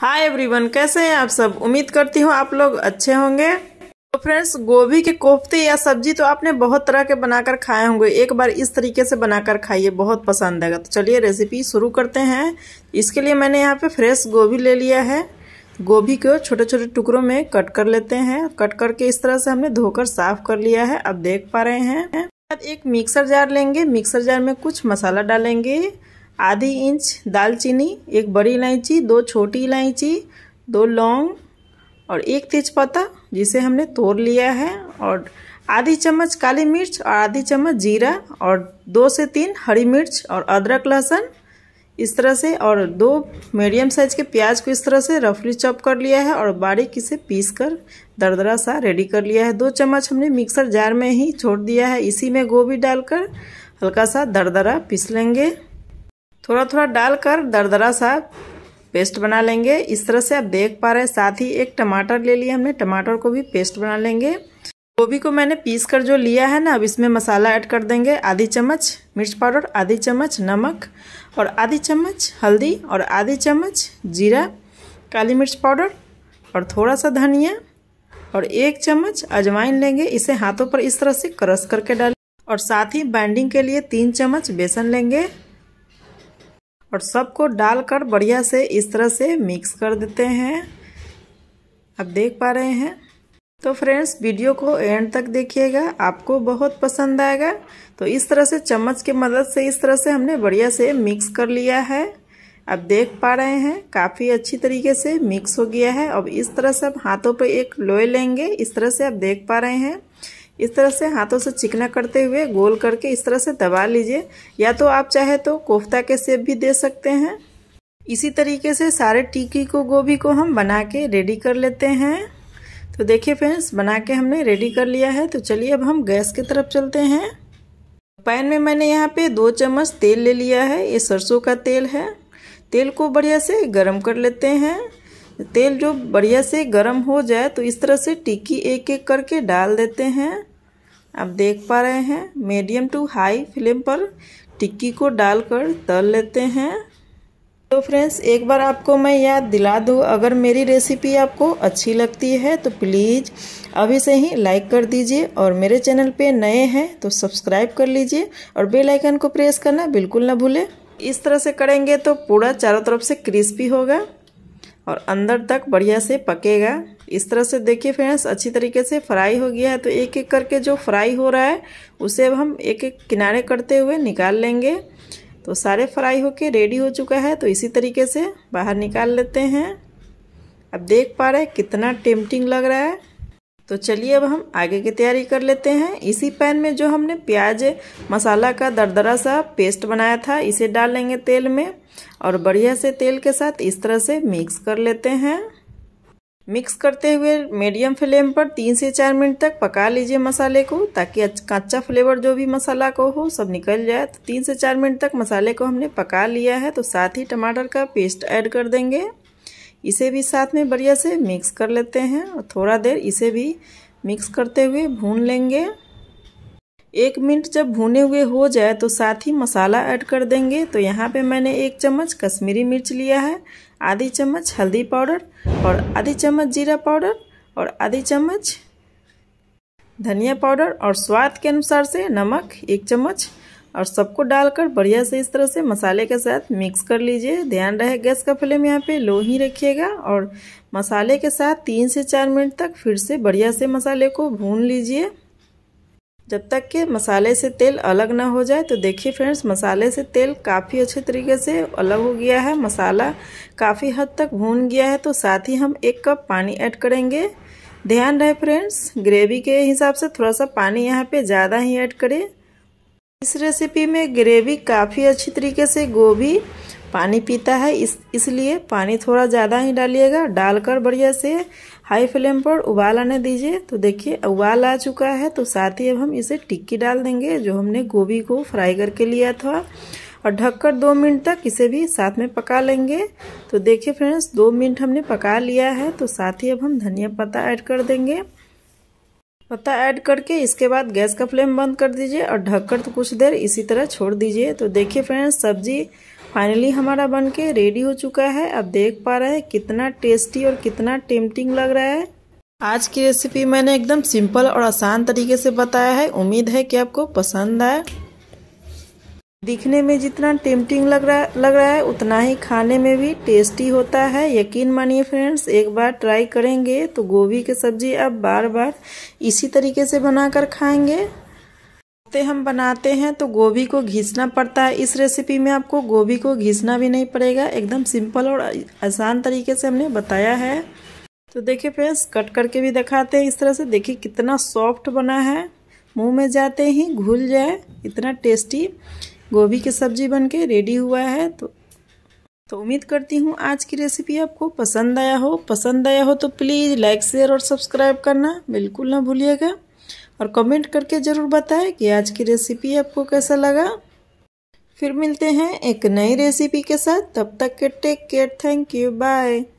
hi everyone कैसे हैं आप सब उम्मीद करती हूँ आप लोग अच्छे होंगे तो फ्रेंड्स गोभी के कोफ्ते या सब्जी तो आपने बहुत तरह के बनाकर खाए होंगे एक बार इस तरीके से बनाकर खाइए बहुत पसंद आएगा तो चलिए रेसिपी शुरू करते हैं इसके लिए मैंने यहाँ पे फ्रेश गोभी ले लिया है गोभी को छोटे छोटे टुकड़ों में कट कर लेते हैं कट करके इस तरह से हमने धोकर साफ कर लिया है अब देख पा रहे हैं एक मिक्सर जार लेंगे मिक्सर जार में कुछ मसाला डालेंगे आधी इंच दालचीनी एक बड़ी इलायची दो छोटी इलायची दो लौंग और एक तेजपत्ता जिसे हमने तोड़ लिया है और आधी चम्मच काली मिर्च और आधी चम्मच जीरा और दो से तीन हरी मिर्च और अदरक लहसुन इस तरह से और दो मीडियम साइज के प्याज को इस तरह से रफली चॉप कर लिया है और बारीक इसे पीस कर दरदरा सा रेडी कर लिया है दो चम्मच हमने मिक्सर जार में ही छोड़ दिया है इसी में गोभी डालकर हल्का सा दरदरा पीस लेंगे थोड़ा थोड़ा डालकर दरदरा सा पेस्ट बना लेंगे इस तरह से आप देख पा रहे हैं साथ ही एक टमाटर ले लिया हमने टमाटर को भी पेस्ट बना लेंगे गोभी को मैंने पीस कर जो लिया है ना अब इसमें मसाला ऐड कर देंगे आधी चम्मच मिर्च पाउडर आधी चम्मच नमक और आधी चम्मच हल्दी और आधी चम्मच जीरा काली मिर्च पाउडर और थोड़ा सा धनिया और एक चम्मच अजवाइन लेंगे इसे हाथों पर इस तरह से क्रश करके डालें और साथ ही बाइंडिंग के लिए तीन चम्मच बेसन लेंगे और सबको डालकर बढ़िया से इस तरह से मिक्स कर देते हैं आप देख पा रहे हैं तो फ्रेंड्स वीडियो को एंड तक देखिएगा आपको बहुत पसंद आएगा तो इस तरह से चम्मच की मदद से इस तरह से हमने बढ़िया से मिक्स कर लिया है अब देख पा रहे हैं काफ़ी अच्छी तरीके से मिक्स हो गया है अब इस तरह से आप हाथों पर एक लोए लेंगे इस तरह से आप देख पा रहे हैं इस तरह से हाथों से चिकना करते हुए गोल करके इस तरह से दबा लीजिए या तो आप चाहे तो कोफ्ता के सेप भी दे सकते हैं इसी तरीके से सारे टिक्की को गोभी को हम बना के रेडी कर लेते हैं तो देखिए फ्रेंड्स बना के हमने रेडी कर लिया है तो चलिए अब हम गैस की तरफ चलते हैं पैन में मैंने यहाँ पे दो चम्मच तेल ले लिया है ये सरसों का तेल है तेल को बढ़िया से गर्म कर लेते हैं तेल जो बढ़िया से गर्म हो जाए तो इस तरह से टिक्की एक एक करके डाल देते हैं आप देख पा रहे हैं मीडियम टू हाई फ्लेम पर टिक्की को डालकर तल लेते हैं तो फ्रेंड्स एक बार आपको मैं याद दिला दूँ अगर मेरी रेसिपी आपको अच्छी लगती है तो प्लीज़ अभी से ही लाइक कर दीजिए और मेरे चैनल पे नए हैं तो सब्सक्राइब कर लीजिए और बेल आइकन को प्रेस करना बिल्कुल ना भूलें इस तरह से करेंगे तो पूरा चारों तरफ से क्रिस्पी होगा और अंदर तक बढ़िया से पकेगा इस तरह से देखिए फ्रेंड्स अच्छी तरीके से फ्राई हो गया है तो एक एक करके जो फ्राई हो रहा है उसे अब हम एक एक किनारे करते हुए निकाल लेंगे तो सारे फ्राई होके रेडी हो चुका है तो इसी तरीके से बाहर निकाल लेते हैं अब देख पा रहे हैं कितना टेम्पटिंग लग रहा है तो चलिए अब हम आगे की तैयारी कर लेते हैं इसी पैन में जो हमने प्याज मसाला का दरदरा सा पेस्ट बनाया था इसे डाल लेंगे तेल में और बढ़िया से तेल के साथ इस तरह से मिक्स कर लेते हैं मिक्स करते हुए मीडियम फ्लेम पर तीन से चार मिनट तक पका लीजिए मसाले को ताकि कच्चा फ्लेवर जो भी मसाला को हो सब निकल जाए तो तीन से चार मिनट तक मसाले को हमने पका लिया है तो साथ ही टमाटर का पेस्ट ऐड कर देंगे इसे भी साथ में बढ़िया से मिक्स कर लेते हैं और थोड़ा देर इसे भी मिक्स करते हुए भून लेंगे एक मिनट जब भुने हुए हो जाए तो साथ ही मसाला ऐड कर देंगे तो यहाँ पे मैंने एक चम्मच कश्मीरी मिर्च लिया है आधी चम्मच हल्दी पाउडर और आधी चम्मच जीरा पाउडर और आधी चम्मच धनिया पाउडर और स्वाद के अनुसार से नमक एक चम्मच और सबको डालकर बढ़िया से इस तरह से मसाले के साथ मिक्स कर लीजिए ध्यान रहे गैस का फ्लेम यहाँ पे लो ही रखिएगा और मसाले के साथ तीन से चार मिनट तक फिर से बढ़िया से मसाले को भून लीजिए जब तक के मसाले से तेल अलग ना हो जाए तो देखिए फ्रेंड्स मसाले से तेल काफ़ी अच्छे तरीके से अलग हो गया है मसाला काफ़ी हद तक भून गया है तो साथ ही हम एक कप पानी ऐड करेंगे ध्यान रहे फ्रेंड्स ग्रेवी के हिसाब से थोड़ा सा पानी यहाँ पे ज़्यादा ही ऐड करें इस रेसिपी में ग्रेवी काफ़ी अच्छी तरीके से गोभी पानी पीता है इस इसलिए पानी थोड़ा ज़्यादा ही डालिएगा डालकर बढ़िया से हाई फ्लेम पर उबाल आने दीजिए तो देखिए उबाल आ चुका है तो साथ ही अब हम इसे टिक्की डाल देंगे जो हमने गोभी को फ्राई करके लिया था और ढककर दो मिनट तक इसे भी साथ में पका लेंगे तो देखिए फ्रेंड्स दो मिनट हमने पका लिया है तो साथ ही अब हम धनिया पत्ता ऐड कर देंगे पत्ता ऐड करके इसके बाद गैस का फ्लेम बंद कर दीजिए और ढककर तो कुछ देर इसी तरह छोड़ दीजिए तो देखिए फ्रेंड्स सब्जी फाइनली हमारा बन के रेडी हो चुका है अब देख पा रहे हैं कितना टेस्टी और कितना टेम्पटिंग लग रहा है आज की रेसिपी मैंने एकदम सिंपल और आसान तरीके से बताया है उम्मीद है कि आपको पसंद आए दिखने में जितना टेम्पटिंग लग रहा लग रहा है उतना ही खाने में भी टेस्टी होता है यकीन मानिए फ्रेंड्स एक बार ट्राई करेंगे तो गोभी की सब्जी आप बार बार इसी तरीके से बनाकर खाएंगे कोफ्ते हम बनाते हैं तो गोभी को घिसना पड़ता है इस रेसिपी में आपको गोभी को घिसना भी नहीं पड़ेगा एकदम सिंपल और आसान तरीके से हमने बताया है तो देखिए फ्रेंड्स कट करके भी दिखाते हैं इस तरह से देखिए कितना सॉफ्ट बना है मुँह में जाते ही घुल जाए इतना टेस्टी गोभी की सब्जी बनके रेडी हुआ है तो तो उम्मीद करती हूँ आज की रेसिपी आपको पसंद आया हो पसंद आया हो तो प्लीज़ लाइक शेयर और सब्सक्राइब करना बिल्कुल ना भूलिएगा और कमेंट करके ज़रूर बताएं कि आज की रेसिपी आपको कैसा लगा फिर मिलते हैं एक नई रेसिपी के साथ तब तक के take care thank you bye